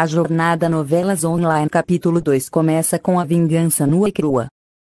A jornada Novelas Online capítulo 2 começa com a vingança nua e crua.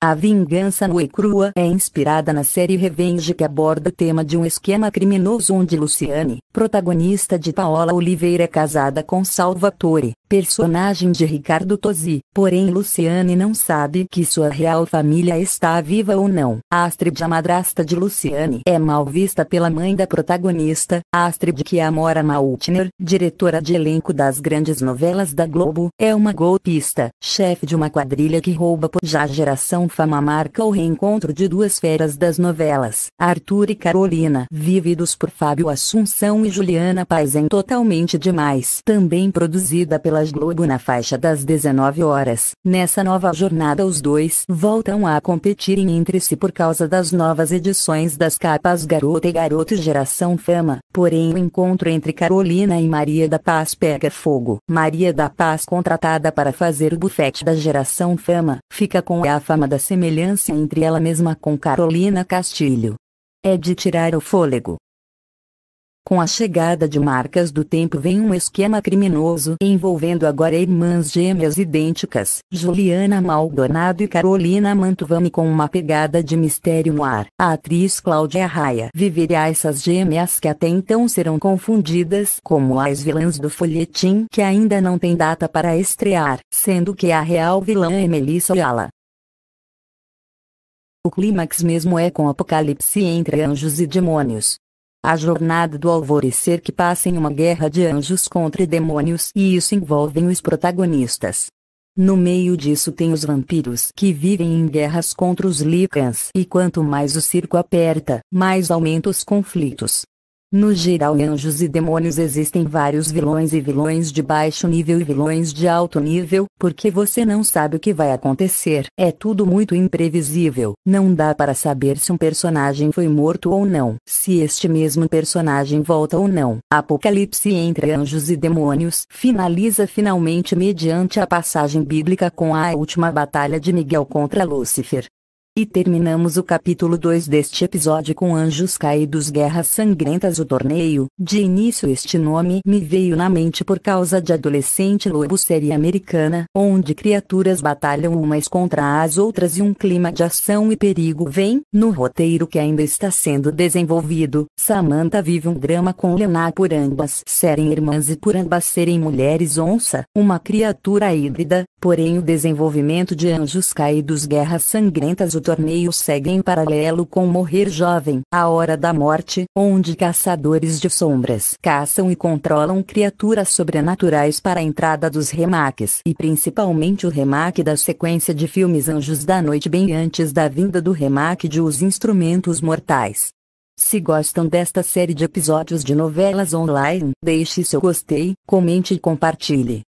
A vingança nua e crua é inspirada na série Revenge que aborda o tema de um esquema criminoso onde Luciane, protagonista de Paola Oliveira é casada com Salvatore, personagem de Ricardo Tosi, porém Luciane não sabe que sua real família está viva ou não. A Astrid, a madrasta de Luciane, é mal vista pela mãe da protagonista, Astrid que é Amora Mautner, diretora de elenco das grandes novelas da Globo, é uma golpista, chefe de uma quadrilha que rouba por já a geração fama marca o reencontro de duas feras das novelas, Arthur e Carolina, vividos por Fábio Assunção e Juliana Paes em Totalmente Demais, também produzida pela Voz Globo na faixa das 19 horas. Nessa nova jornada os dois voltam a competirem entre si por causa das novas edições das capas Garota e Garoto Geração Fama. Porém o encontro entre Carolina e Maria da Paz pega fogo. Maria da Paz contratada para fazer o bufete da Geração Fama, fica com a fama da semelhança entre ela mesma com Carolina Castilho. É de tirar o fôlego. Com a chegada de marcas do tempo vem um esquema criminoso envolvendo agora irmãs gêmeas idênticas, Juliana Maldonado e Carolina Mantovani com uma pegada de mistério no ar. A atriz Cláudia Raia viverá essas gêmeas que até então serão confundidas como as vilãs do folhetim que ainda não tem data para estrear, sendo que a real vilã é Melissa Yala. O clímax mesmo é com Apocalipse entre anjos e demônios, a jornada do alvorecer que passa em uma guerra de anjos contra demônios e isso envolve os protagonistas. No meio disso tem os vampiros que vivem em guerras contra os Lycans e quanto mais o circo aperta, mais aumenta os conflitos. No geral em anjos e demônios existem vários vilões e vilões de baixo nível e vilões de alto nível, porque você não sabe o que vai acontecer. É tudo muito imprevisível, não dá para saber se um personagem foi morto ou não, se este mesmo personagem volta ou não. Apocalipse entre anjos e demônios finaliza finalmente mediante a passagem bíblica com a última batalha de Miguel contra Lúcifer. E terminamos o capítulo 2 deste episódio com Anjos Caídos Guerras Sangrentas O torneio, de início este nome me veio na mente por causa de adolescente lobo série americana, onde criaturas batalham umas contra as outras e um clima de ação e perigo vem, no roteiro que ainda está sendo desenvolvido, Samantha vive um drama com Lena por ambas serem irmãs e por ambas serem mulheres onça, uma criatura híbrida, Porém o desenvolvimento de Anjos Caídos Guerras Sangrentas o torneio segue em paralelo com Morrer Jovem, A Hora da Morte, onde caçadores de sombras caçam e controlam criaturas sobrenaturais para a entrada dos remaques e principalmente o remake da sequência de filmes Anjos da Noite bem antes da vinda do remake de Os Instrumentos Mortais. Se gostam desta série de episódios de novelas online, deixe seu gostei, comente e compartilhe.